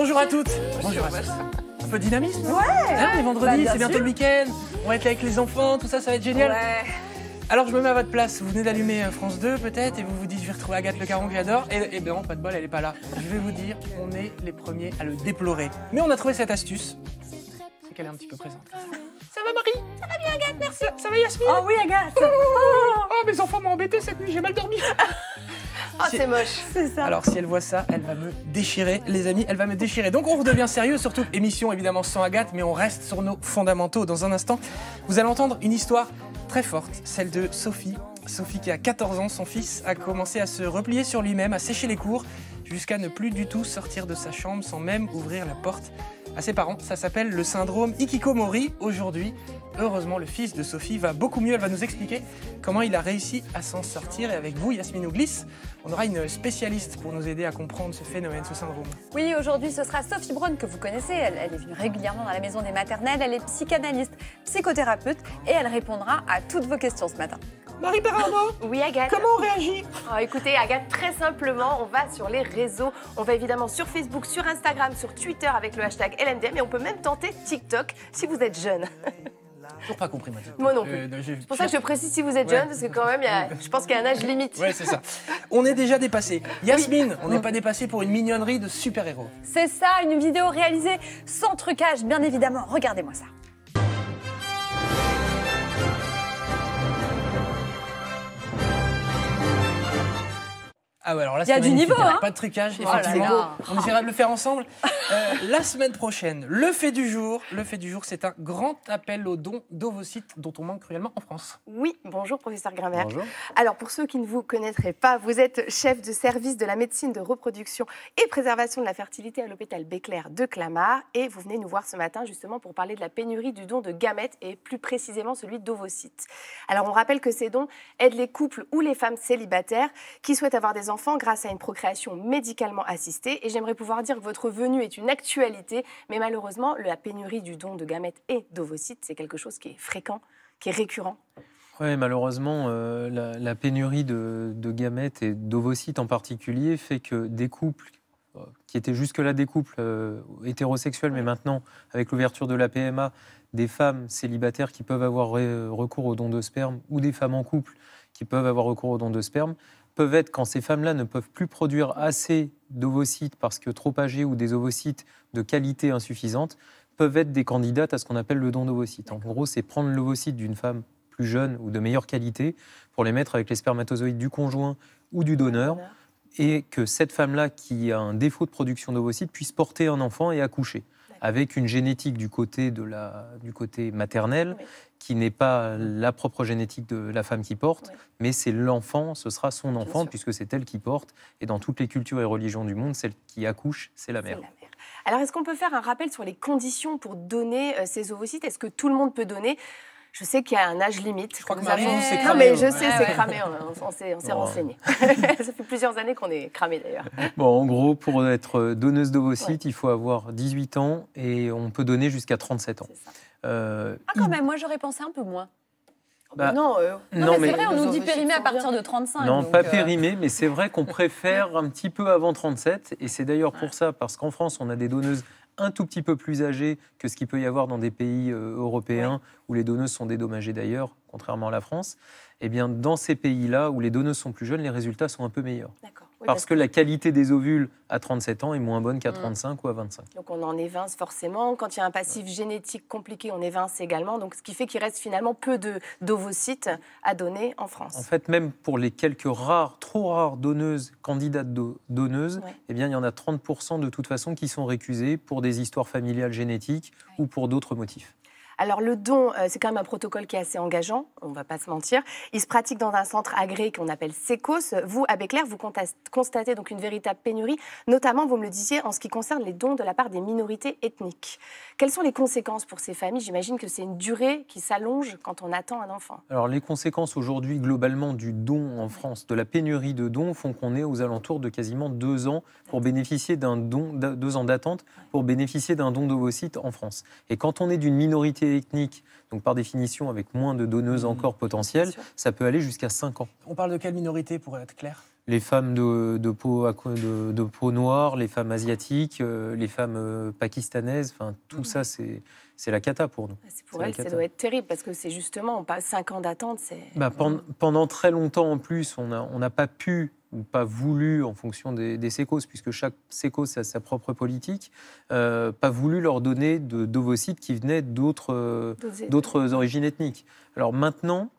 Bonjour à toutes. Bonjour à tous. Un peu de dynamisme. Hein ouais. Hein, les bah, c'est bientôt le week-end. On va être avec les enfants, tout ça, ça va être génial. Ouais. Alors je me mets à votre place, vous venez d'allumer euh, France 2 peut-être et vous vous dites je vais retrouver Agathe Le Caron que j'adore et, eh ben non pas de bol elle est pas là. Je vais vous dire on est les premiers à le déplorer. Mais on a trouvé cette astuce, c'est qu'elle est un petit peu présente. Ça va Marie Ça va bien Agathe, merci. Ça, va Yasmine Oh oui Agathe. Oh, oh, oh, oh, mes enfants m'ont embêté cette nuit, j'ai mal dormi. Oh, c'est moche. C'est ça. Alors, si elle voit ça, elle va me déchirer, les amis. Elle va me déchirer. Donc, on redevient sérieux, surtout émission évidemment sans Agathe, mais on reste sur nos fondamentaux. Dans un instant, vous allez entendre une histoire très forte, celle de Sophie. Sophie qui a 14 ans, son fils a commencé à se replier sur lui-même, à sécher les cours, jusqu'à ne plus du tout sortir de sa chambre sans même ouvrir la porte à ses parents. Ça s'appelle le syndrome Ikikomori. Aujourd'hui, heureusement, le fils de Sophie va beaucoup mieux. Elle va nous expliquer comment il a réussi à s'en sortir. Et avec vous, Yasmine Ouglis, on aura une spécialiste pour nous aider à comprendre ce phénomène, ce syndrome. Oui, aujourd'hui, ce sera Sophie Braun, que vous connaissez. Elle, elle, est venue régulièrement dans la maison des maternelles. Elle est psychanalyste, psychothérapeute et elle répondra à toutes vos questions ce matin. Marie Perrault, Oui, Agathe. Comment on réagit ah, Écoutez, Agathe, très simplement, on va sur les réseaux. On va évidemment sur Facebook, sur Instagram, sur Twitter avec le hashtag LMDM et on peut même tenter TikTok si vous êtes jeune. Toujours pas compris, ma Moi non plus. Euh, c'est pour ça que je précise si vous êtes jeune, parce que quand même, y a... je pense qu'il y a un âge limite. Ouais, c'est ça. On est déjà dépassé. Yasmine, on n'est pas dépassé pour une mignonnerie de super-héros. C'est ça, une vidéo réalisée sans trucage, bien évidemment. Regardez-moi ça. Ah ouais, alors là, Il y a du niveau, hein Pas de trucage, oh effectivement. On essaiera de le faire ensemble. Euh, la semaine prochaine, le fait du jour. Le fait du jour, c'est un grand appel aux dons d'ovocytes dont on manque cruellement en France. Oui, bonjour professeur Grimberg. Bonjour. Alors pour ceux qui ne vous connaîtraient pas, vous êtes chef de service de la médecine de reproduction et préservation de la fertilité à l'hôpital Béclair de Clamart et vous venez nous voir ce matin justement pour parler de la pénurie du don de gamètes et plus précisément celui d'ovocytes. Alors on rappelle que ces dons aident les couples ou les femmes célibataires qui souhaitent avoir des grâce à une procréation médicalement assistée. Et j'aimerais pouvoir dire que votre venue est une actualité, mais malheureusement, la pénurie du don de gamètes et d'ovocytes, c'est quelque chose qui est fréquent, qui est récurrent. Oui, malheureusement, euh, la, pénurie de, gamètes et d'ovocytes en particulier fait que des couples euh, qui étaient jusque-là des couples euh, hétérosexuels, mais maintenant, avec l'ouverture de la PMA, des femmes célibataires qui peuvent avoir recours au don de sperme ou des femmes en couple qui peuvent avoir recours au don de sperme, peuvent être quand ces femmes-là ne peuvent plus produire assez d'ovocytes parce que trop âgées ou des ovocytes de qualité insuffisante, peuvent être des candidates à ce qu'on appelle le don d'ovocytes. En gros, c'est prendre l'ovocyte d'une femme plus jeune ou de meilleure qualité pour les mettre avec les spermatozoïdes du conjoint ou du donneur et que cette femme-là qui a un défaut de production d'ovocytes puisse porter un enfant et accoucher avec une génétique du côté, de la, du côté maternel qui n'est pas la propre génétique de la femme qui porte, mais c'est l'enfant, ce sera son enfant, puisque c'est elle qui porte. Et dans toutes les cultures et religions du monde, celle qui accouche, c'est La mère. Alors, est-ce qu'on peut faire un rappel sur les conditions pour donner euh, ces ovocytes Est-ce que tout le monde peut donner je sais qu'il y a un âge limite. Je crois que, Marie, cramé. Non, mais je sais, c'est cramé. Hein. On, on s'est renseigné. ça fait plusieurs années qu'on est cramé d'ailleurs. Bon, en gros, pour être donneuse d'ovocytes, il faut avoir 18 ans et on peut donner jusqu'à 37 ans. Euh, ah, quand même, moi j'aurais pensé un peu moins. Oh, bah bah, non, euh, mais, c'est vrai, on nous dit périmé à partir de 35. Non, pas euh, périmé, mais c'est vrai qu'on préfère un petit peu avant 37. Et c'est d'ailleurs pour ça, parce qu'en France, on a des donneuses un tout petit peu plus âgé que ce qu'il peut y avoir dans des pays euh, européens où les donneuses sont dédommagées d'ailleurs, contrairement à la France, eh bien, dans ces pays-là où les donneuses sont plus jeunes, les résultats sont un peu meilleurs parce, que, la qualité des ovules à 37 ans est moins bonne qu'à 35 mm. ou à 25. Donc on en évince forcément. Quand il y a un passif génétique compliqué, on évince également. Donc ce qui fait qu'il reste finalement peu d'ovocytes à donner en France. En fait, même pour les quelques rares, trop rares donneuses, candidates donneuses, eh bien il y en a 30% de toute façon qui sont récusées pour des histoires familiales génétiques ou pour d'autres motifs. Alors le don, euh, c'est quand même un protocole qui est assez engageant, on ne va pas se mentir. Il se pratique dans un centre agréé qu'on appelle SECOS. Vous, à Béclair, vous constatez donc une véritable pénurie, notamment, vous me le disiez, en ce qui concerne les dons de la part des minorités ethniques. Quelles sont les conséquences pour ces familles J'imagine que c'est une durée qui s'allonge quand on attend un enfant. Alors les conséquences aujourd'hui globalement du don en France, de la pénurie de dons, font qu'on est aux alentours de quasiment deux ans pour bénéficier d'un don, deux ans d'attente pour bénéficier d'un don d'ovocyte en France. Et quand on est d'une minorité technique, donc par définition avec moins de donneuses mmh, encore potentielles, ça peut aller jusqu'à 5 ans. On parle de quelle minorité pour être clair les femmes de, peau, de, peau noire, les femmes asiatiques, euh, les femmes euh, pakistanaises, enfin tout mmh. ça c'est c'est la cata pour nous. Ah, c'est pour elle, ça doit être terrible parce que c'est justement, on passe cinq ans d'attente. Bah, pendant, très longtemps en plus, on n'a pas pu ou pas voulu en fonction des, sécos, puisque chaque sécos a sa propre politique, euh, pas voulu leur donner d'ovocytes qui venaient d'autres d'autres origines ethniques. Alors maintenant,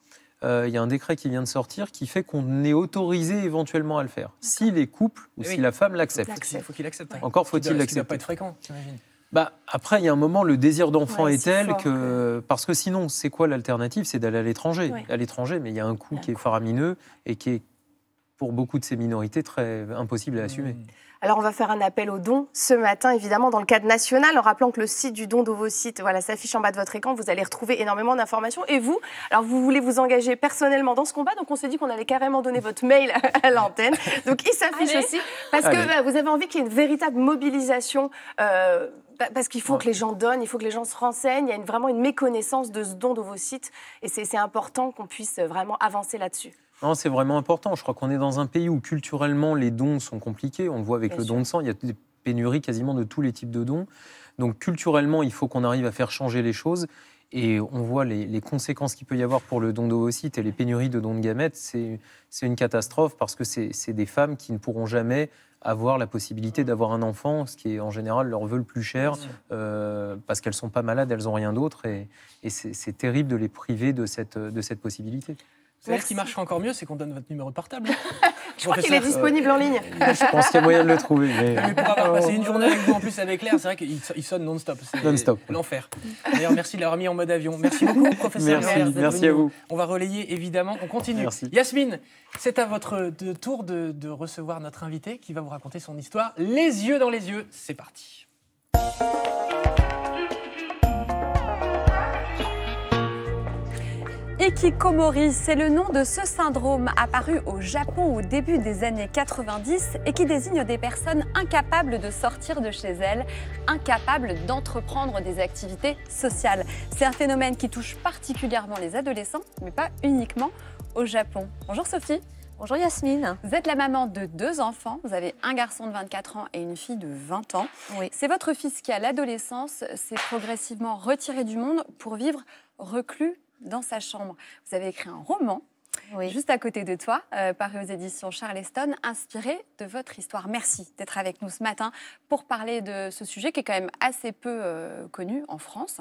euh, il y a un décret qui vient de sortir qui fait qu'on est autorisé éventuellement à le faire, si les couples ou eh si la femme l'accepte. Il faut qu'il accepte. Encore faut-il l'accepter. Ça ne pas être fréquent, j'imagine. Bah, après, il y a un moment, le désir d'enfant est, tel que... Parce que sinon, c'est quoi l'alternative C'est d'aller à l'étranger. À l'étranger, mais il y a un coût qui est faramineux et qui est, pour beaucoup de ces minorités, très impossible à assumer. Mmh. Alors, on va faire un appel au don ce matin, évidemment, dans le cadre national, en rappelant que le site du don d'ovocytes voilà, s'affiche en bas de votre écran. Vous allez retrouver énormément d'informations. Et vous, alors, vous voulez vous engager personnellement dans ce combat, donc on s'est dit qu'on allait carrément donner votre mail à l'antenne. Donc, il s'affiche aussi, parce que vous avez envie qu'il y ait une véritable mobilisation. Euh, parce qu'il faut que les gens donnent, il faut que les gens se renseignent. Il y a vraiment une méconnaissance de ce don d'ovocyte. Et c'est important qu'on puisse euh, vraiment avancer là-dessus. c'est vraiment important. Je crois qu'on est dans un pays où culturellement les dons sont compliqués. On le voit avec le don de sang. Il y a des pénuries quasiment de tous les types de dons. Donc culturellement, il faut qu'on arrive à faire changer les choses. Et on voit les, conséquences qu'il peut y avoir pour le don d'ovocyte et les pénuries de dons de gamètes. C'est une catastrophe parce que c'est des femmes qui ne pourront jamais avoir la possibilité d'avoir un enfant, ce qui en général leur veut le plus cher, euh, parce qu'elles ne sont pas malades, elles n'ont rien d'autre, et, c'est terrible de les priver de cette possibilité savez ce qui marche encore mieux, c'est qu'on donne votre numéro de portable. je crois qu'il est disponible en ligne. je pense qu'il y a moyen de le trouver. Mais, pour une journée avec vous en plus avec l'air, c'est vrai qu'il sonne non-stop. Non-stop. L'enfer. D'ailleurs, merci de l'avoir mis en mode avion. Merci beaucoup, professeur. Merci, merci à vous. On va relayer évidemment. On continue. Yasmine, c'est à votre tour de recevoir notre invité qui va vous raconter son histoire. Les yeux dans les yeux. C'est parti. Ikikomori, c'est le nom de ce syndrome apparu au Japon au début des années 90 et qui désigne des personnes incapables de sortir de chez elles, incapables d'entreprendre des activités sociales. C'est un phénomène qui touche particulièrement les adolescents, mais pas uniquement au Japon. Bonjour Sophie. Bonjour Yasmine. Vous êtes la maman de deux enfants. Vous avez un garçon de 24 ans et une fille de 20 ans. Oui. C'est votre fils qui, à l'adolescence, s'est progressivement retiré du monde pour vivre reclus dans sa chambre. Vous avez écrit un roman oui. juste à côté de toi, euh, paru aux éditions Charleston, inspiré de votre histoire. Merci d'être avec nous ce matin pour parler de ce sujet qui est quand même assez peu euh, connu en France.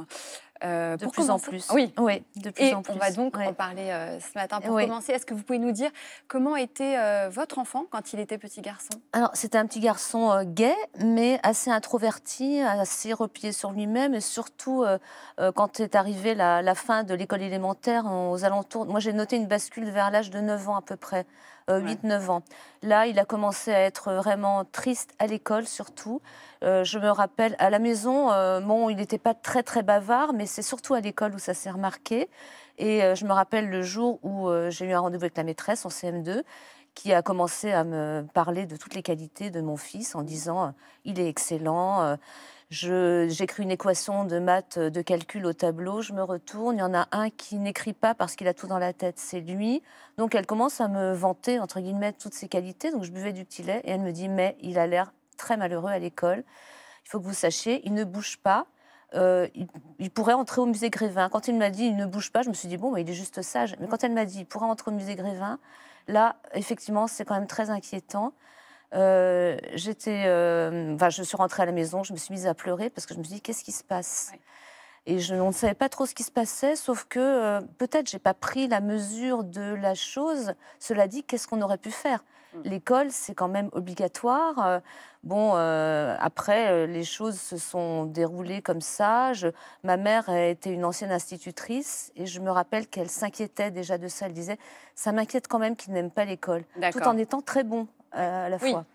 Euh, de plus en plus. Oui, oui de plus en plus. On va donc en parler euh, ce matin pour commencer. Est-ce que vous pouvez nous dire comment était euh, votre enfant quand il était petit garçon Alors, c'était un petit garçon gay, mais assez introverti, assez replié sur lui-même. Et surtout, quand est arrivée la, la fin de l'école élémentaire, aux alentours. Moi, j'ai noté une bascule vers l'âge de 9 ans à peu près. 8-9 euh, ans. Là, il a commencé à être vraiment triste à l'école surtout. Euh, je me rappelle, à la maison, euh, bon, il n'était pas très très bavard, mais c'est surtout à l'école où ça s'est remarqué. Et je me rappelle le jour où j'ai eu un rendez-vous avec la maîtresse en CM2 qui a commencé à me parler de toutes les qualités de mon fils en disant euh, il est excellent. Euh, j'écris une équation de maths, euh, de calcul au tableau, je me retourne, il y en a un qui n'écrit pas parce qu'il a tout dans la tête, c'est lui. Donc elle commence à me vanter, entre guillemets, toutes ses qualités. Donc je buvais du petit lait et elle me dit, mais il a l'air très malheureux à l'école. Il faut que vous sachiez, il ne bouge pas. il, pourrait entrer au musée Grévin. Quand il m'a dit il ne bouge pas, je me suis dit bon, mais il est juste sage. Mais quand elle m'a dit il pourrait entrer au musée Grévin, là, effectivement, c'est quand même très inquiétant. Euh, j'étais, euh, je suis rentrée à la maison, je me suis mise à pleurer parce que je me suis dit qu'est-ce qui se passe Et je ne savais pas trop ce qui se passait, sauf que euh, peut-être j'ai pas pris la mesure de la chose. Cela dit, qu'est-ce qu'on aurait pu faire mm. L'école, c'est quand même obligatoire. Bon, euh, après, euh, les choses se sont déroulées comme ça. ma mère était une ancienne institutrice et je me rappelle qu'elle s'inquiétait déjà de ça. Elle disait, ça m'inquiète quand même qu'il n'aime pas l'école, tout en étant très bon euh, à la fois.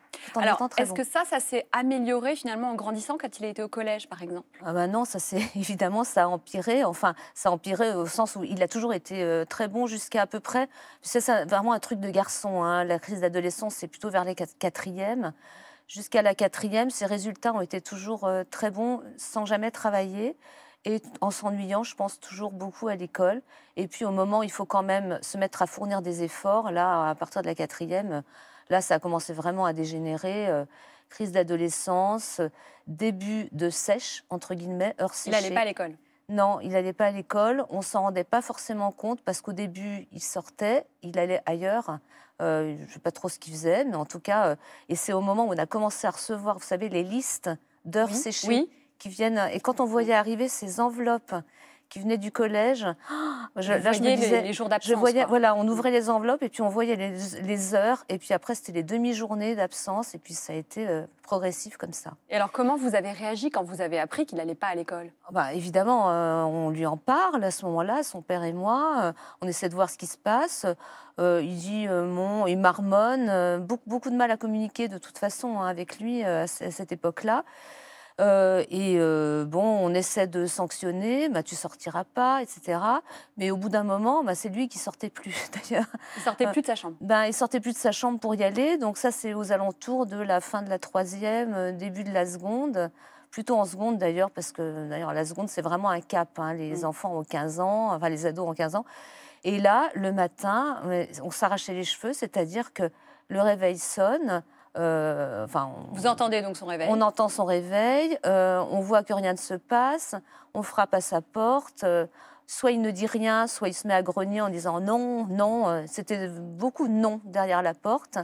est-ce que ça, ça s'est amélioré finalement en grandissant quand il a été au collège, par exemple Ah bah non, ça c'est évidemment ça a empiré. Enfin, ça a empiré au sens où il a toujours été très bon jusqu'à à peu près. C'est vraiment un truc de garçon. Hein. La crise d'adolescence, c'est plutôt vers les quatrièmes jusqu'à la quatrième, ses résultats ont été toujours euh, très bons sans jamais travailler et en s'ennuyant, je pense toujours beaucoup à l'école. Et puis au moment, il faut quand même se mettre à fournir des efforts. Là, à partir de la quatrième, là, ça a commencé vraiment à dégénérer. Euh, crise d'adolescence, début de sèche, entre guillemets, heure séchée. Il n'allait pas à l'école Non, il n'allait pas à l'école. On s'en rendait pas forcément compte parce qu'au début, il sortait, il allait ailleurs. Euh, je ne sais pas trop ce qu'ils faisaient, mais en tout cas, euh, et c'est au moment où on a commencé à recevoir, vous savez, les listes d'heures séchées qui viennent. Et quand on voyait arriver ces enveloppes qui venait du collège. Oh, je, je les, jours d'absence. Voilà, on ouvrait mm. les enveloppes et puis on voyait les, heures. Et puis après, c'était les demi-journées d'absence. Et puis ça a été euh, progressif comme ça. Et alors, comment vous avez réagi quand vous avez appris qu'il n'allait pas à l'école oh, bah, Évidemment, euh, on lui en parle à ce moment-là, son père et moi. Euh, on essaie de voir ce qui se passe. il dit, mon, il marmonne. beaucoup, de mal à communiquer de toute façon hein, avec lui à cette époque-là. Euh, et euh, bon, on essaie de sanctionner, tu bah, tu sortiras pas, etc. Mais au bout d'un moment, bah, c'est lui qui sortait plus d'ailleurs. Il sortait plus de sa chambre. Ben, il sortait plus de sa chambre pour y aller. Donc ça, c'est aux alentours de la fin de la troisième, début de la seconde. Plutôt en seconde d'ailleurs, parce que d'ailleurs la seconde c'est vraiment un cap. Hein. Les mm. enfants ont 15 ans, enfin les ados ont 15 ans. Et là, le matin, on s'arrachait les cheveux, c'est-à-dire que le réveil sonne, euh, Vous entendez donc son réveil On entend son réveil, euh, on voit que rien ne se passe, on frappe à sa porte. Euh, soit il ne dit rien, soit il se met à grogner en disant non, non. C'était beaucoup de non derrière la porte.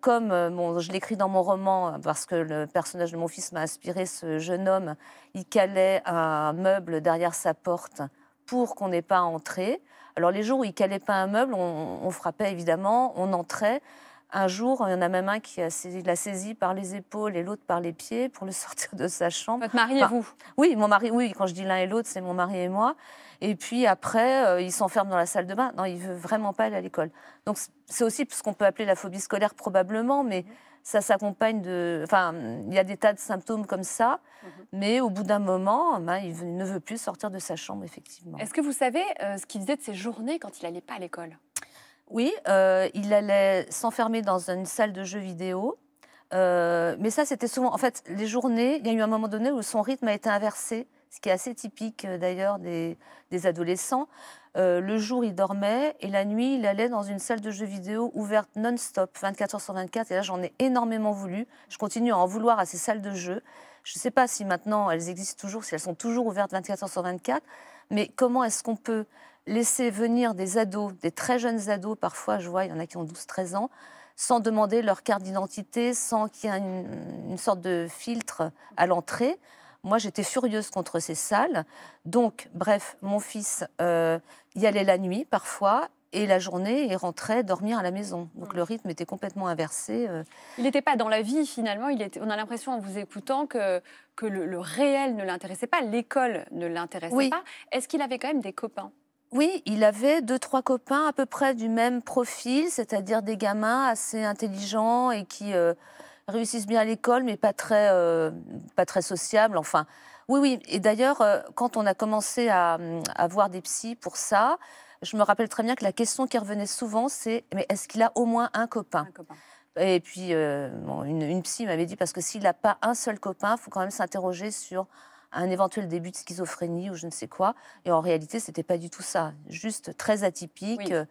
comme bon, je l'écris dans mon roman, parce que le personnage de mon fils m'a inspiré, ce jeune homme, il calait un meuble derrière sa porte pour qu'on n'ait pas à entrer. Alors les jours où il calait pas un meuble, on frappait évidemment, on entrait. Un jour, il y en a même un qui l'a saisi par les épaules et l'autre par les pieds pour le sortir de sa chambre. Votre mari et vous Oui, mon mari, oui, quand je dis l'un et l'autre, c'est mon mari et moi. Et puis après, euh, il s'enferme dans la salle de bain. Non, il veut vraiment pas aller à l'école. Donc c'est aussi ce qu'on peut appeler la phobie scolaire probablement, mais mhm. ça s'accompagne de... Enfin, il y a des tas de symptômes comme ça, mhm. mais au bout d'un moment, ben, il ne veut plus sortir de sa chambre, effectivement. Est-ce que vous savez euh, ce qu'il faisait de ses journées quand il n'allait pas à l'école oui, euh, il allait s'enfermer dans une salle de jeux vidéo. Euh, mais ça, c'était souvent. En fait, les journées, il y a eu un moment donné où son rythme a été inversé, ce qui est assez typique euh, d'ailleurs des, adolescents. le jour, il dormait et la nuit, il allait dans une salle de jeux vidéo ouverte non-stop, 24 h sur 24. Et là, j'en ai énormément voulu. Je continue à en vouloir à ces salles de jeux. Je ne sais pas si maintenant elles existent toujours, si elles sont toujours ouvertes 24 heures sur 24, mais comment est-ce qu'on peut laisser venir des ados, des très jeunes ados, parfois, je vois, il y en a qui ont 12-13 ans, sans demander leur carte d'identité, sans qu'il y ait une, sorte de filtre à l'entrée. Moi, j'étais furieuse contre ces salles. Donc, bref, mon fils euh, y allait la nuit parfois et la journée il rentrait dormir à la maison. Donc le mmh. rythme était complètement inversé. Euh. Il n'était pas dans la vie finalement. on a l'impression en vous écoutant que, le, réel ne l'intéressait pas, l'école ne l'intéressait pas. Est-ce qu'il avait quand même des copains oui, il avait deux, trois copains à peu près du même profil, c'est-à-dire des gamins assez intelligents et qui euh, réussissent bien à l'école, mais pas très, euh, pas très sociables. Enfin, oui, oui. Et d'ailleurs, euh, quand on a commencé à, avoir voir des psys pour ça, je me rappelle très bien que la question qui revenait souvent, c'est mais est-ce qu'il a au moins un copain, Et puis, une, une, psy m'avait dit parce que s'il n'a pas un seul copain, il faut quand même s'interroger sur un éventuel début de schizophrénie ou je ne sais quoi. Et en réalité, c'était pas du tout ça. Juste très atypique. Euh,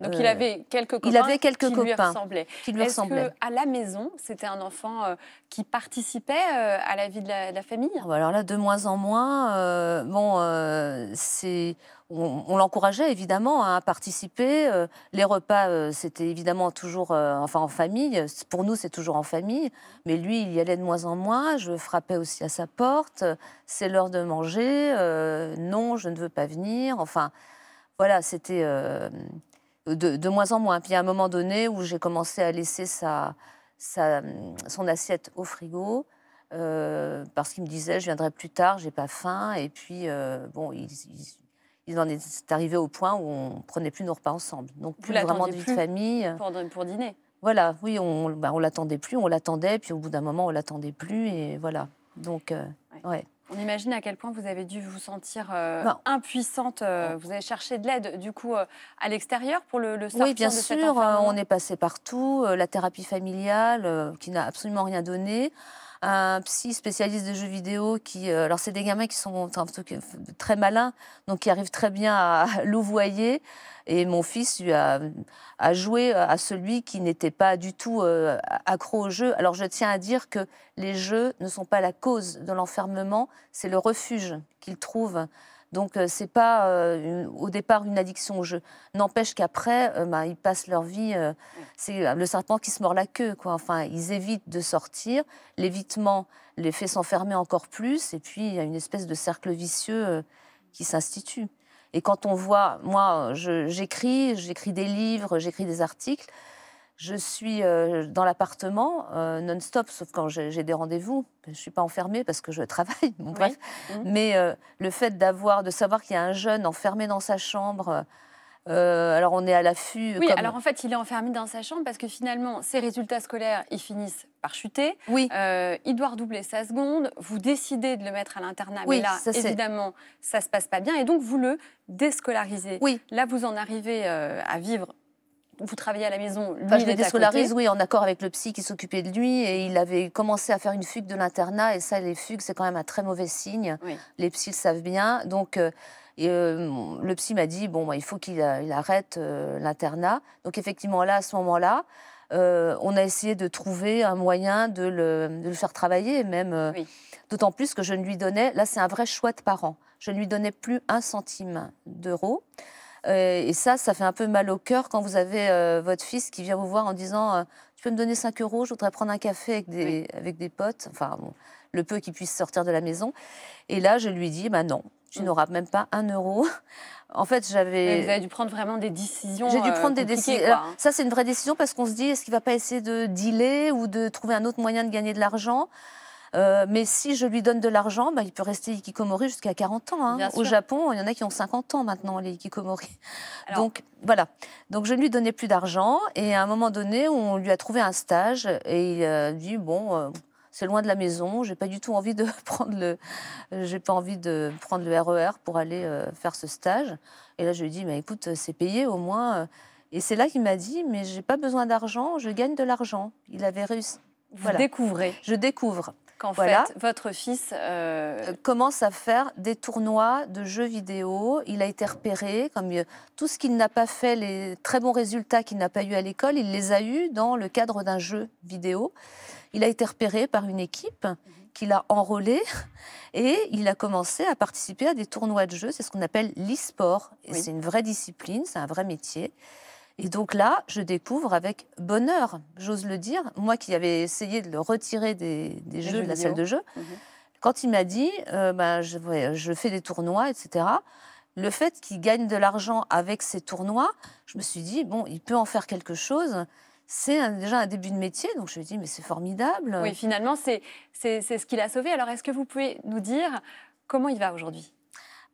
Donc euh, il avait quelques copains, il avait quelques qui, copains lui ressemblaient. qui lui ressemblaient. est la maison, c'était un enfant euh, qui participait à la vie de la, de la famille Alors là, de moins en moins, bon, c'est on, l'encourageait évidemment hein, à participer. Euh, les repas, euh, c'était évidemment toujours euh, enfin en famille. Pour nous, c'est toujours en famille. Mais lui, il y allait de moins en moins. Je frappais aussi à sa porte. C'est l'heure de manger. non, je ne veux pas venir. Enfin, voilà, c'était de, moins en moins. Puis à un moment donné où j'ai commencé à laisser sa, son assiette au frigo. parce qu'il me disait je viendrai plus tard, j'ai pas faim. Et puis bon, il, il en est arrivé au point où on prenait plus nos repas ensemble. Donc plus vraiment de vie de famille. Pour, dîner. Voilà, oui, on bah, on l'attendait plus, on l'attendait, puis au bout d'un moment on l'attendait plus et voilà. Donc euh, ouais. On imagine à quel point vous avez dû vous sentir euh, impuissante. Euh, vous avez cherché de l'aide, du coup, à l'extérieur pour le, le sortir Oui, bien sûr. on est passé partout. la thérapie familiale, qui n'a absolument rien donné un psy spécialiste de jeux vidéo qui. Euh, alors, c'est des gamins qui sont très malins, donc qui arrivent très bien à louvoyer. Et mon fils a, joué euh, à celui qui n'était pas du tout euh, accro au jeu. Alors, je tiens à dire que les jeux ne sont pas la cause de l'enfermement, c'est le refuge qu'ils trouvent donc ce euh, c'est pas euh, au départ une addiction au jeu. N'empêche qu'après, euh, bah, ils passent leur vie. c'est le serpent qui se mord la queue, quoi. Enfin, ils évitent de sortir. L'évitement les fait s'enfermer encore plus. Et puis il y a une espèce de cercle vicieux qui s'institue. Et quand on voit, moi, j'écris, j'écris des livres, j'écris des articles. Je suis euh, dans l'appartement euh, non-stop, sauf quand j'ai des rendez-vous. Je ne suis pas enfermée parce que je travaille, mmh. Mais euh, le fait d'avoir, de savoir qu'il y a un jeune enfermé dans sa chambre. alors on est à l'affût. Oui, alors en fait il est enfermé dans sa chambre parce que finalement ses résultats scolaires ils finissent par chuter. Oui. il doit redoubler sa seconde. Vous décidez de le mettre à l'internat, mais là évidemment ça se passe pas bien et donc vous le déscolarisez. Oui. Là vous en arrivez à vivre vous travaillez à la maison. Lui, enfin, je l'ai oui, en accord avec le psy qui s'occupait de lui. Et il avait commencé à faire une fugue de l'internat. Et ça, les fugues, c'est quand même un très mauvais signe. Les psys le savent bien. Donc, euh, euh, le psy m'a dit bon, bah, il faut qu'il il arrête euh, l'internat. Donc, effectivement, là, à ce moment-là, on a essayé de trouver un moyen de le, faire travailler, même. D'autant plus que je ne lui donnais, là, c'est un vrai choix de parent. Je ne lui donnais plus un centime d'euros. Euh, et ça, ça fait un peu mal au cœur quand vous avez euh, votre fils qui vient vous voir en disant euh, Tu peux me donner 5 euros, je voudrais prendre un café avec des, potes. Enfin, le peu qu'il puisse sortir de la maison. Et là, je lui dis Bah non, tu mm. n'auras même pas un euro. En fait, j'avais. Vous avez dû prendre vraiment des décisions. J'ai dû prendre des décisions. Hein. Ça, c'est une vraie décision parce qu'on se dit est-ce qu'il va pas essayer de dealer ou de trouver un autre moyen de gagner de l'argent euh, mais si je lui donne de l'argent, bah, il peut rester Ikikomori jusqu'à 40 ans. Hein. Au Japon, il y en a qui ont 50 ans maintenant, les Ikikomori. Donc voilà. Donc je ne lui donnais plus d'argent. Et à un moment donné, on lui a trouvé un stage et il a dit bon. Euh, c'est loin de la maison, j'ai pas du tout envie de prendre le, j'ai pas envie de prendre le RER e pour aller euh, faire ce stage. Et là, je lui ai dit, mais bah, écoute, c'est payé au moins. Et c'est là qu'il m'a dit, mais j'ai pas besoin d'argent, je gagne de l'argent. Il avait réussi. Vous découvrez. Je découvre qu'en voilà. fait, votre fils euh, euh, commence à faire des tournois de jeux vidéo. Il a été repéré, comme euh, tout ce qu'il n'a pas fait, les très bons résultats qu'il n'a pas eu à l'école, il les a eus dans le cadre d'un jeu vidéo. Il a été repéré par une équipe qu'il a enrôlé et il a commencé à participer à des tournois de jeux. C'est ce qu'on appelle l'e-sport. C'est une vraie discipline, c'est un vrai métier. Et donc là, je découvre avec bonheur, j'ose le dire, moi qui avais essayé de le retirer des, jeux, de la salle de jeu, mhm. quand il m'a dit, euh, ben, je, fais des tournois, etc., le fait qu'il gagne de l'argent avec ses tournois, je me suis dit, bon, il peut en faire quelque chose. C'est déjà un début de métier, donc je me dis, mais c'est formidable. Oui, finalement, c'est ce qu'il a sauvé. Alors, est-ce que vous pouvez nous dire comment il va aujourd'hui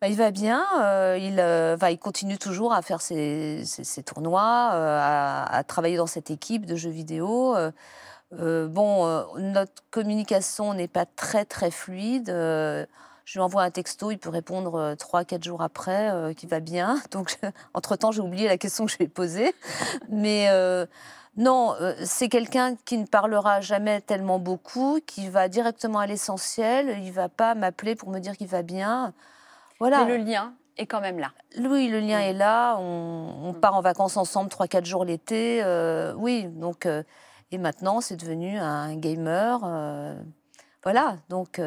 bah, il va bien, euh, il, va, euh, il continue toujours à faire ses, tournois, euh, à, travailler dans cette équipe de jeux vidéo. bon, notre communication n'est pas très très fluide je lui envoie un texto, il peut répondre trois, quatre jours après qu'il va bien. Donc, entre-temps, j'ai oublié la question que je lui ai posée. Mais non, c'est quelqu'un qui ne parlera jamais tellement beaucoup, qui va directement à l'essentiel, il ne va pas m'appeler pour me dire qu'il va bien. Voilà. le lien est quand même là. Oui, le lien est là. On, mm. part en vacances ensemble 3-4 jours l'été. Euh, oui, donc. Euh, et maintenant, c'est devenu un gamer. Euh, voilà, donc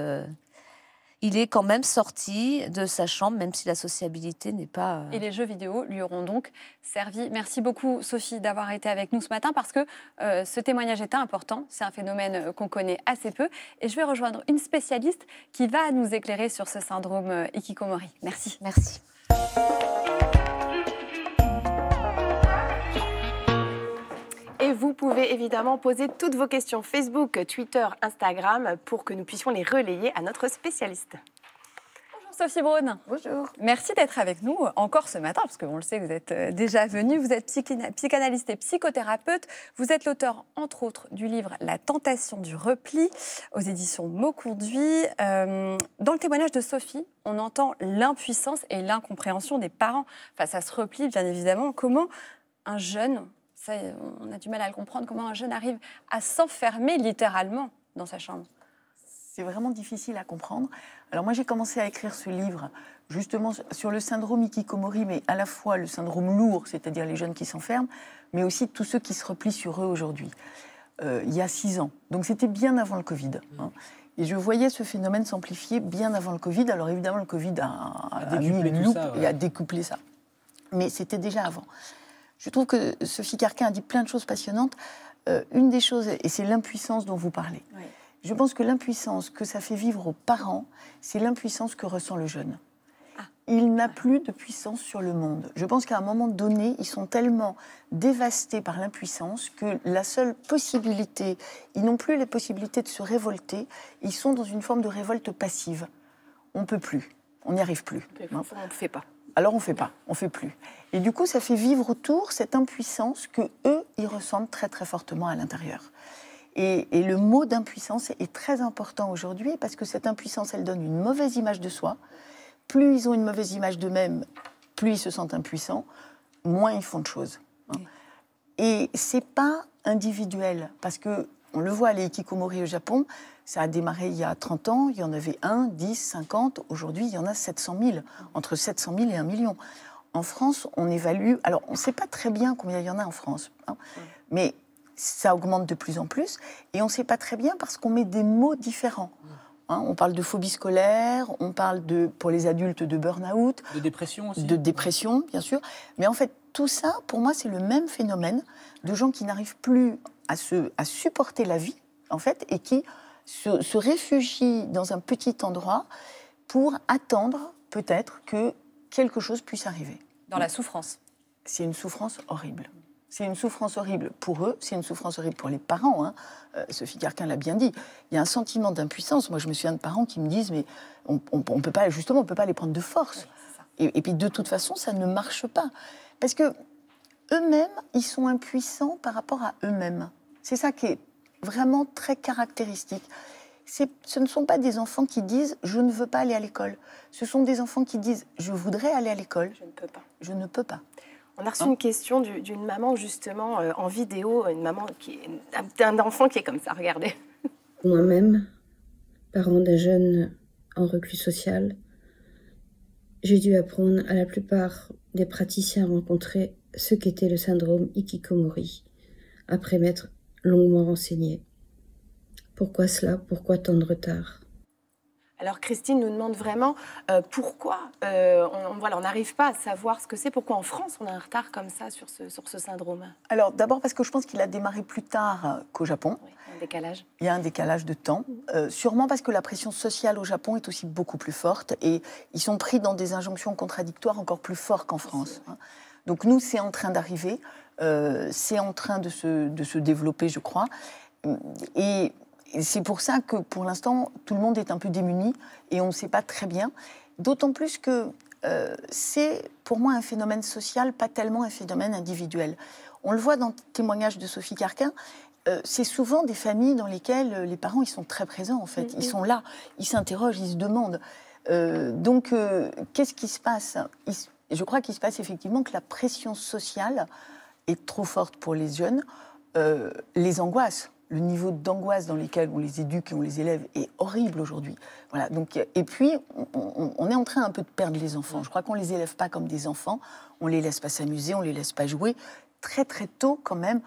il est quand même sorti de sa chambre, même si la sociabilité n'est pas. Euh, Et les jeux vidéo lui auront donc servi. Merci beaucoup, Sophie, d'avoir été avec nous ce matin parce que euh, ce témoignage est important. C'est un phénomène euh, qu'on connaît assez peu. Et je vais rejoindre une spécialiste qui va nous éclairer sur ce syndrome Ikikomori. Merci. Merci. vous pouvez évidemment poser toutes vos questions Facebook, Twitter, Instagram pour que nous puissions les relayer à notre spécialiste. Bonjour Sophie Braun. Bonjour. Merci d'être avec nous encore ce matin, parce qu'on le sait, vous êtes euh, déjà venue. Vous êtes psychanalyste et psychothérapeute. Vous êtes l'auteur, entre autres, du livre La tentation du repli aux éditions Mots Conduits. Euh, dans le témoignage de Sophie, on entend l'impuissance et l'incompréhension des parents face à ce repli, bien évidemment. Comment un jeune on a du mal à le comprendre, comment un jeune arrive à s'enfermer littéralement dans sa chambre. C'est vraiment difficile à comprendre. Alors moi j'ai commencé à écrire ce livre justement sur le syndrome Ikikomori, mais à la fois le syndrome lourd, c'est-à-dire les jeunes qui s'enferment, mais aussi tous ceux qui se replient sur eux aujourd'hui, euh, il y a six ans. Donc c'était bien avant le Covid. Hein. Et je voyais ce phénomène s'amplifier bien avant le Covid. Alors évidemment, le Covid a, a, mis et a découplé ça. Mais c'était déjà avant. Je trouve que Sophie Carquin a dit plein de choses passionnantes. Euh, une des choses, et c'est l'impuissance dont vous parlez. Je pense que l'impuissance que ça fait vivre aux parents, c'est l'impuissance que ressent le jeune. Ah. Il n'a plus de puissance sur le monde. Je pense qu'à un moment donné, ils sont tellement dévastés par l'impuissance que la seule possibilité, ils n'ont plus les possibilités de se révolter, ils sont dans une forme de révolte passive. On ne peut plus, on n'y arrive plus. On ne fait pas alors on fait pas, on fait plus. Et du coup, ça fait vivre autour cette impuissance que eux, ils ressentent très très fortement à l'intérieur. Et, le mot d'impuissance est très important aujourd'hui parce que cette impuissance, elle donne une mauvaise image de soi. Plus ils ont une mauvaise image d'eux-mêmes, plus ils se sentent impuissants, moins ils font de choses. Hein. Et c'est pas individuel parce que on le voit, les hikikomori au Japon, ça a démarré il y a 30 ans, il y en avait 1, 10, 50, aujourd'hui il y en a 700 000, entre 700 000 et 1 million. En France, on évalue, alors on ne sait pas très bien combien il y en a en France, hein, mm. mais ça augmente de plus en plus, et on ne sait pas très bien parce qu'on met des mots différents. Mm. Hein. on parle de phobie scolaire, on parle de, pour les adultes de burn-out. De dépression aussi. De dépression, bien sûr. Mais en fait, tout ça, pour moi, c'est le même phénomène de gens qui n'arrivent plus à, se, à supporter la vie, en fait, et qui se, réfugient dans un petit endroit pour attendre peut-être que quelque chose puisse arriver. Dans la souffrance. C'est une souffrance horrible. C'est une souffrance horrible pour eux, c'est une souffrance horrible pour les parents. Hein. Euh, Sophie Carquin l'a bien dit. Il y a un sentiment d'impuissance. Moi, je me souviens de parents qui me disent, mais on, on, peut pas, justement, on peut pas les prendre de force. et, et, puis, de toute façon, ça ne marche pas. Parce que eux-mêmes, ils sont impuissants par rapport à eux-mêmes. C'est ça qui est vraiment très caractéristique. Ce ne sont pas des enfants qui disent je ne veux pas aller à l'école. Ce sont des enfants qui disent je voudrais aller à l'école. Je ne peux pas. Je ne peux pas. On a reçu une question d'une maman justement euh, en vidéo, une maman qui est, un enfant qui est comme ça. Regardez. Moi-même, parent d'un jeune en recul social, j'ai dû apprendre à la plupart des praticiens rencontrés ce qu'était le syndrome Ikikomori, après m'être longuement renseigné. Pourquoi cela Pourquoi tant de retard alors Christine nous demande vraiment euh, pourquoi euh, on n'arrive pas à savoir ce que c'est, pourquoi en France on a un retard comme ça sur ce, sur ce syndrome. Alors d'abord parce que je pense qu'il a démarré plus tard qu'au Japon. Oui décalage Il y a un décalage de temps, euh, sûrement parce que la pression sociale au Japon est aussi beaucoup plus forte et ils sont pris dans des injonctions contradictoires encore plus fortes qu'en France. Hein. Donc nous, c'est en train d'arriver, euh, c'est en train de se, de se développer, je crois. Et c'est pour ça que pour l'instant, tout le monde est un peu démuni et on ne sait pas très bien. D'autant plus que euh, c'est pour moi un phénomène social, pas tellement un phénomène individuel. On le voit dans le témoignage de Sophie Carquin, euh, c'est souvent des familles dans lesquelles euh, les parents ils sont très présents en fait, ils mhm. sont là, ils s'interrogent, ils se demandent. Euh, donc qu'est-ce qui se passe Je crois qu'il se passe effectivement que la pression sociale est trop forte pour les jeunes, les angoisses. Le niveau d'angoisse dans lequel on les éduque et on les élève est horrible aujourd'hui. Voilà. Donc, et puis, on, est en train un peu de perdre les enfants. Je crois qu'on les élève pas comme des enfants. On les laisse pas s'amuser, on les laisse pas jouer. Très très tôt, quand même,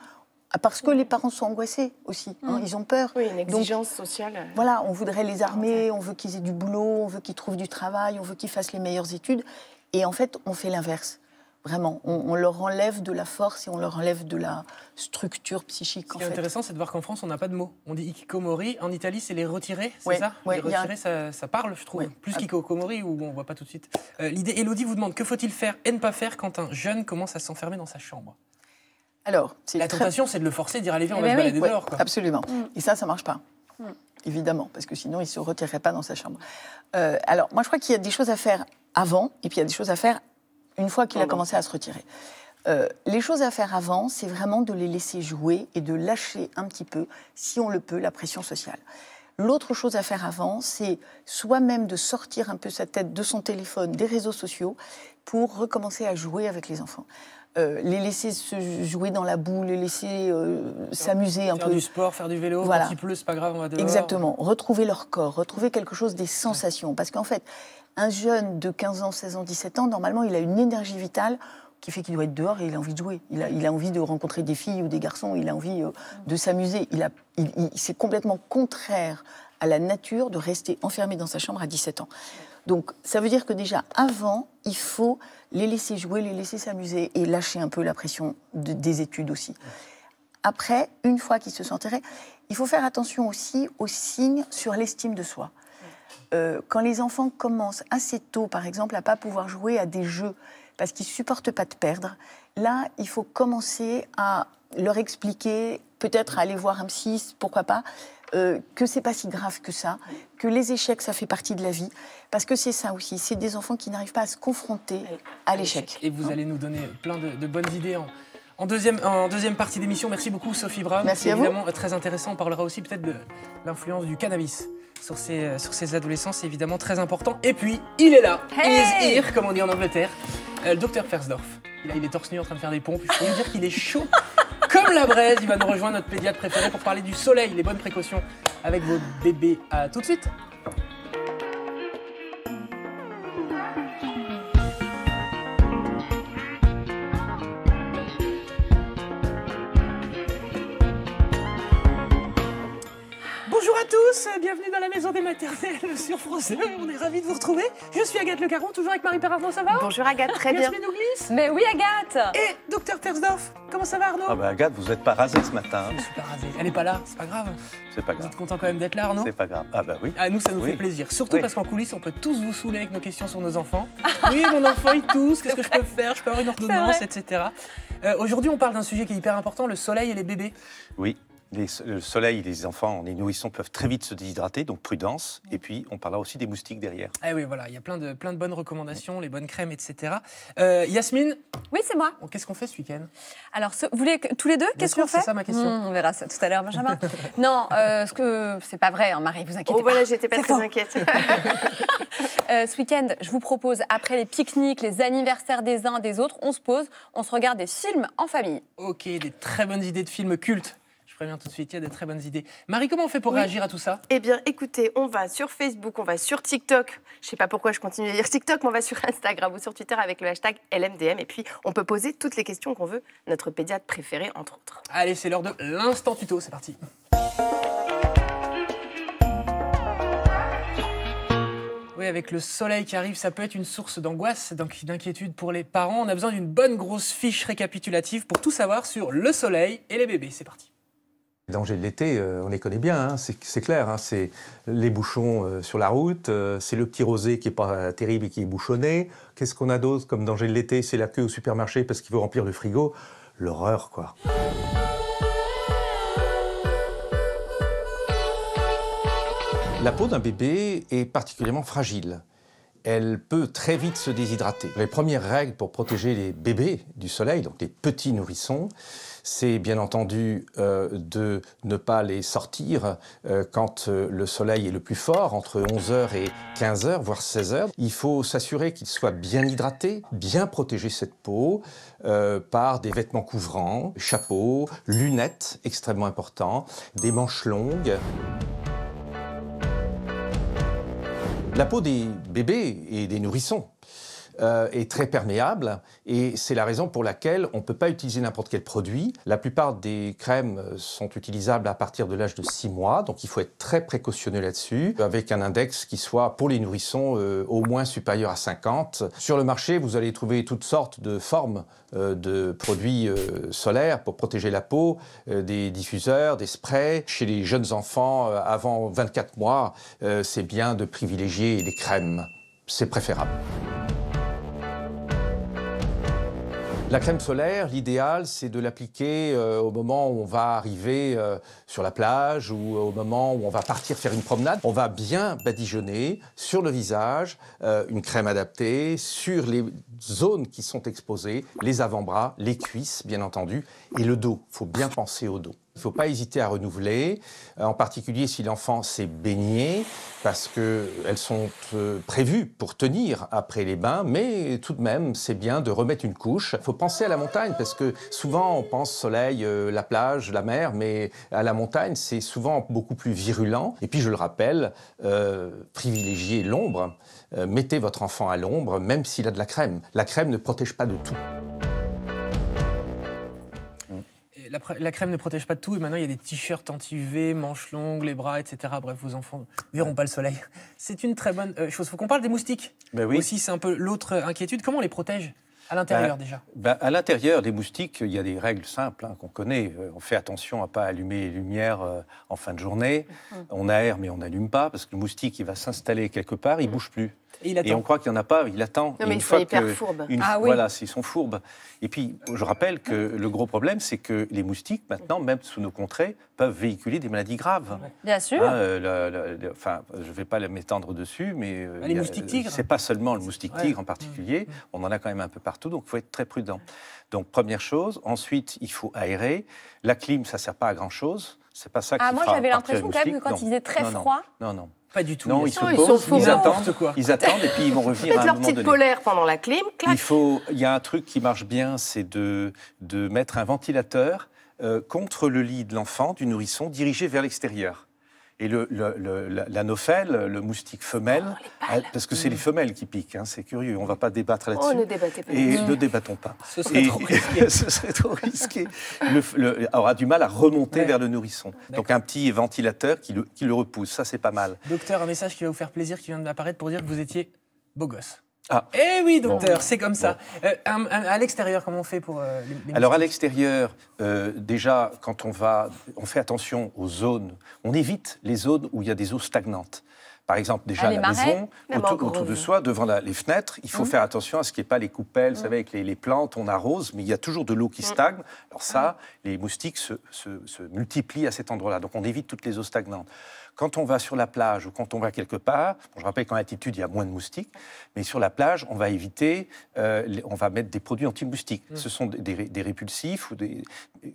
ah, parce que les parents sont angoissés aussi, hein, mm. ils ont peur. Oui, une exigence sociale. Euh, voilà, on voudrait les armer, on veut qu'ils aient du boulot, on veut qu'ils trouvent du travail, on veut qu'ils fassent les meilleures études. Et en fait, on fait l'inverse. Vraiment, on, leur enlève de la force et on leur enlève de la structure psychique. Ce qui est intéressant, c'est de voir qu'en France, on n'a pas de mots. On dit ikikomori. En Italie, c'est les retirés, c'est ça Les retirés, ça, parle, je trouve. plus Plus ah. qu'ikikomori, où on ne voit pas tout de suite. Euh, l'idée, Elodie vous demande que faut-il faire et ne pas faire quand un jeune commence à s'enfermer dans sa chambre alors, la tentation, c'est de le forcer, de dire allez viens, on eh va ben se balader dehors. Absolument. Mm. Et ça, ça marche pas. Mm. Évidemment, parce que sinon, il se retirerait pas dans sa chambre. Euh, alors, moi, je crois qu'il y a des choses à faire avant, et puis il y a des choses à faire une fois qu'il a mm. commencé à se retirer. Euh, les choses à faire avant, c'est vraiment de les laisser jouer et de lâcher un petit peu, si on le peut, la pression sociale. L'autre chose à faire avant, c'est soi-même de sortir un peu sa tête de son téléphone, des réseaux sociaux, pour recommencer à jouer avec les enfants. Euh, les laisser se jouer dans la boue, les laisser euh, s'amuser un peu. Faire du sport, faire du vélo, voilà. quand pleut, c'est pas grave, on va dehors. Exactement, retrouver leur corps, retrouver quelque chose des sensations. Parce qu'en fait, un jeune de 15 ans, 16 ans, 17 ans, normalement, il a une énergie vitale qui fait qu'il doit être dehors et il a envie de jouer. Il a, envie de rencontrer des filles ou des garçons, il a envie euh, de s'amuser. Il c'est complètement contraire à la nature de rester enfermé dans sa chambre à 17 ans. Donc ça veut dire que déjà avant, il faut les laisser jouer, les laisser s'amuser et lâcher un peu la pression des études aussi. Après, une fois qu'ils se sentiraient, il faut faire attention aussi aux signes sur l'estime de soi. Euh, quand les enfants commencent assez tôt, par exemple, à pas pouvoir jouer à des jeux parce qu'ils supportent pas de perdre, là, il faut commencer à leur expliquer, peut-être aller voir un psy, pourquoi pas, euh, que c'est pas si grave que ça, que les échecs, ça fait partie de la vie, parce que c'est ça aussi, c'est des enfants qui n'arrivent pas à se confronter à l'échec. Et vous hein allez nous donner plein de, bonnes idées en, deuxième, en deuxième partie d'émission, merci beaucoup Sophie Brown. Merci à évidemment très intéressant. On parlera aussi peut-être de l'influence du cannabis sur ces, adolescents. C'est évidemment très important. Et puis, il est là. il est here, comme on dit en Angleterre. le euh, docteur Fersdorf il est torse nu en train de faire des pompes. Je peux dire qu'il est chaud comme la braise. Il va nous rejoindre notre pédiatre préféré pour parler du soleil, les bonnes précautions avec vos bébés. À tout de suite. bienvenue dans la maison des maternelles sur France On est ravis de vous retrouver. Je suis Agathe Le Caron, toujours avec Marie Arnaud, ça va Bonjour Agathe, très bien. Yasmine Ouglis Mais oui Agathe Et docteur Terzdorf, comment ça va Arnaud Ah bah Agathe, vous n'êtes pas rasée ce matin. Je suis pas rasée, elle n'est pas là, c'est pas grave. C'est pas grave. Vous êtes content quand même d'être là Arnaud C'est pas grave, ah bah oui. Ah nous ça nous fait plaisir, surtout parce qu'en coulisses on peut tous vous saouler avec nos questions sur nos enfants. oui mon enfant il tousse, qu'est-ce que je peux faire, je peux avoir une ordonnance, etc. Euh, aujourd'hui on parle d'un sujet qui est hyper important, le soleil et les bébés. Oui le soleil, les enfants, les nourrissons peuvent très vite se déshydrater, donc prudence. Et puis, on parlera aussi des moustiques derrière. Ah oui, voilà, il y a plein de, plein de bonnes recommandations, les bonnes crèmes, etc. Euh, Yasmine Oui, c'est moi. Qu'est-ce qu'on fait ce week-end Alors, vous voulez tous les deux Qu'est-ce qu'on fait C'est ça ma question. Hmm, on verra ça tout à l'heure, Benjamin. non, euh, ce que c'est pas vrai, hein, Marie, vous inquiétez oh, voilà, j'étais pas très inquiète. Euh, ce week-end, je vous propose, après les pique-niques, les anniversaires des uns des autres, on se pose, on se regarde des films en famille. Ok, des très bonnes idées de films cultes. Je préviens tout de suite, il y a des très bonnes idées. Marie, comment on fait pour réagir à tout ça Eh bien, écoutez, on va sur Facebook, on va sur TikTok. Je ne sais pas pourquoi je continue à dire TikTok, mais on va sur Instagram ou sur Twitter avec le hashtag LMDM. Et puis, on peut poser toutes les questions qu'on veut, notre pédiatre préféré, entre autres. Allez, c'est l'heure de l'instant tuto, c'est parti. Oui, avec le soleil qui arrive, ça peut être une source d'angoisse, donc d'inquiétude pour les parents. On a besoin d'une bonne grosse fiche récapitulative pour tout savoir sur le soleil et les bébés. C'est parti. Les dangers de l'été, euh, on les connaît bien, hein, c'est clair. Hein, c'est les bouchons euh, sur la route, euh, c'est le petit rosé qui n'est pas terrible et qui est bouchonné. Qu'est-ce qu'on a d'autre comme danger de l'été C'est la queue au supermarché parce qu'il veut remplir le frigo. L'horreur, quoi. La peau d'un bébé est particulièrement fragile. Elle peut très vite se déshydrater. Les premières règles pour protéger les bébés du soleil, donc les petits nourrissons, c'est bien entendu euh, de ne pas les sortir euh, quand euh, le soleil est le plus fort, entre 11h et 15h, voire 16h. Il faut s'assurer qu'ils soient bien hydratés, bien protéger cette peau par des vêtements couvrants, chapeaux, lunettes, extrêmement important, des manches longues. La peau des bébés et des nourrissons euh, est très perméable et c'est la raison pour laquelle on ne peut pas utiliser n'importe quel produit. La plupart des crèmes euh, sont utilisables à partir de l'âge de 6 mois, donc il faut être très précautionneux là-dessus, avec un index qui soit pour les nourrissons euh, au moins supérieur à 50. Sur le marché, vous allez trouver toutes sortes de formes de produits solaires pour protéger la peau, des diffuseurs, des sprays. Chez les jeunes enfants avant 24 mois, c'est bien de privilégier les crèmes c'est préférable. La crème solaire, l'idéal, c'est de l'appliquer euh, au moment où on va arriver euh, sur la plage ou euh, au moment où on va partir faire une promenade. On va bien badigeonner sur le visage une crème adaptée, sur les zones qui sont exposées, les avant-bras, les cuisses, bien entendu, et le dos. Il faut bien penser au dos. Il ne faut pas hésiter à renouveler, euh, en particulier si l'enfant s'est baigné, parce qu'elles euh, sont euh, prévues pour tenir après les bains, mais tout de même, c'est bien de remettre une couche. Il faut penser à la montagne, parce que souvent on pense soleil, la plage, la mer, mais à la montagne, c'est souvent beaucoup plus virulent. Et puis, je le rappelle, privilégiez l'ombre, mettez votre enfant à l'ombre, même s'il a de la crème. La crème ne protège pas de tout. la, crème ne protège pas de tout. Et maintenant, il y a des t-shirts anti-UV, manches longues, les bras, etc. Bref, vos enfants ne verront pas le soleil. C'est une très bonne euh, chose. Faut qu'on parle des moustiques. Bah Aussi, c'est un peu l'autre inquiétude. Comment on les protège à l'intérieur, bah, déjà bah, À l'intérieur, des moustiques, il y a des règles simples hein, qu'on connaît. Euh, on fait attention à ne pas allumer les lumières euh, en fin de journée. Mm-hmm. On aère, mais on n'allume pas, parce que le moustique, il va s'installer quelque part, il ne mm. bouge plus. Et, on croit qu'il n'y en a pas, il attend. Non, mais une fois que, ah, oui. Voilà, ils sont fourbes. Et puis, je rappelle que le gros problème, c'est que les moustiques, maintenant, même sous nos contrées, peuvent véhiculer des maladies graves. Bien ah, sûr. Euh, enfin, je ne vais pas m'étendre dessus, mais... Euh, ah, les moustiques tigres. C'est pas seulement le moustique tigre en mm. particulier, mm. on en a quand même un peu partout, donc il faut être très prudent. Donc, première chose. Ensuite, il faut aérer. La clim, ça ne sert pas à grand-chose. C'est pas ça ah, qui Ah, moi, j'avais l'impression quand même que quand il faisait très froid... non. non pas du tout. Non, ils, sont, posent, ils, attendent, quoi. ils attendent et puis ils vont revenir à un leur petite polaire pendant la clim, Il faut, il y a un truc qui marche bien, c'est de, de mettre un ventilateur euh, contre le lit de l'enfant, du nourrisson, dirigé vers l'extérieur. Et le, le, l'anophèle, le moustique femelle, oh, parce que c'est les femelles qui piquent, hein, c'est curieux, on ne va pas débattre là-dessus. Oh, ne débattez pas. Et ne débattons pas. Ce serait trop risqué. ce serait trop risqué. aura du mal à remonter vers le nourrisson. Donc un petit ventilateur qui le, repousse, ça c'est pas mal. Docteur, un message qui va vous faire plaisir, qui vient d'apparaître pour dire que vous étiez beau gosse. Ah. Eh oui, docteur, c'est comme ça. Euh, à, l'extérieur, comment on fait pour euh, Alors à l'extérieur, euh, déjà, quand on va, on fait attention aux zones. On évite les zones où il y a des eaux stagnantes. Par exemple, déjà à ah, la maison, autour, de soi, devant les fenêtres, il faut mmh. faire attention à ce qu'il n'y ait pas les coupelles. Vous mmh. savez, avec les, plantes, on arrose, mais il y a toujours de l'eau qui mmh. stagne. Alors ça, les moustiques se multiplient à cet endroit-là. Donc on évite toutes les eaux stagnantes. Quand on va sur la plage ou quand on va quelque part, je rappelle qu'en altitude, il y a moins de moustiques, mais sur la plage, on va éviter, euh, on va mettre des produits anti-moustiques. Mm. Ce sont des, répulsifs ou des,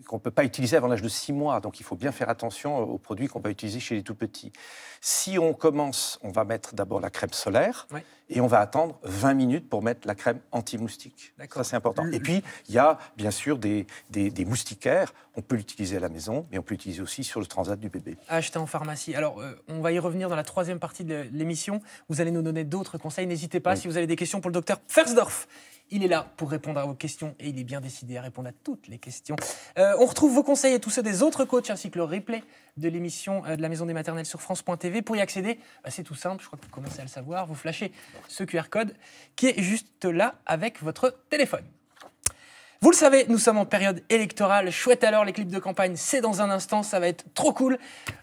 qu'on ne peut pas utiliser avant l'âge de 6 mois. Donc il faut bien faire attention aux produits qu'on va utiliser chez les tout petits. Si on commence, on va mettre d'abord la crème solaire. et on va attendre 20 minutes pour mettre la crème anti-moustique. Ça, c'est important. Et puis, il y a bien sûr des, des, moustiquaires. On peut l'utiliser à la maison, mais on peut l'utiliser aussi sur le transat du bébé. Acheter en pharmacie. Alors, euh, on va y revenir dans la troisième partie de l'émission. Vous allez nous donner d'autres conseils. N'hésitez pas, si vous avez des questions pour le docteur Fersdorf, il est là pour répondre à vos questions et il est bien décidé à répondre à toutes les questions. Euh, on retrouve vos conseils et tous ceux des autres coachs ainsi que le replay de l'émission euh, de la Maison des Maternelles sur France.tv. Pour y accéder, bah, c'est tout simple, je crois que vous commencez à le savoir. Vous flashez ce QR code qui est juste là avec votre téléphone. Vous le savez, nous sommes en période électorale. Chouette alors, les clips de campagne, c'est dans un instant, ça va être trop cool.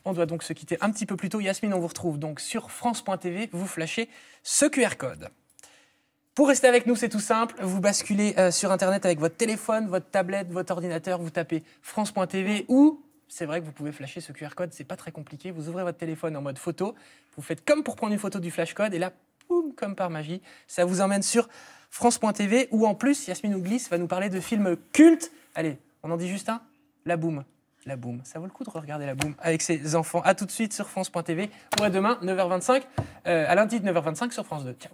On doit donc se quitter un petit peu plus tôt. Yasmine, on vous retrouve donc sur France.tv, vous flashez ce QR code. Pour rester avec nous, c'est tout simple. Vous basculez euh, sur Internet avec votre téléphone, votre tablette, votre ordinateur. Vous tapez France.tv ou c'est vrai que vous pouvez flasher ce QR code. C'est pas très compliqué. Vous ouvrez votre téléphone en mode photo. Vous faites comme pour prendre une photo du flash code et là, boum, comme par magie, ça vous emmène sur France.tv où en plus Yasmine Ouglis va nous parler de films cultes. Allez, on en dit juste un La Boum. La Boum. Ça vaut le coup de regarder La Boum avec ses enfants. A tout de suite sur France.tv ou à demain, 9h25, euh, à lundi de 9h25 sur France 2. Ciao.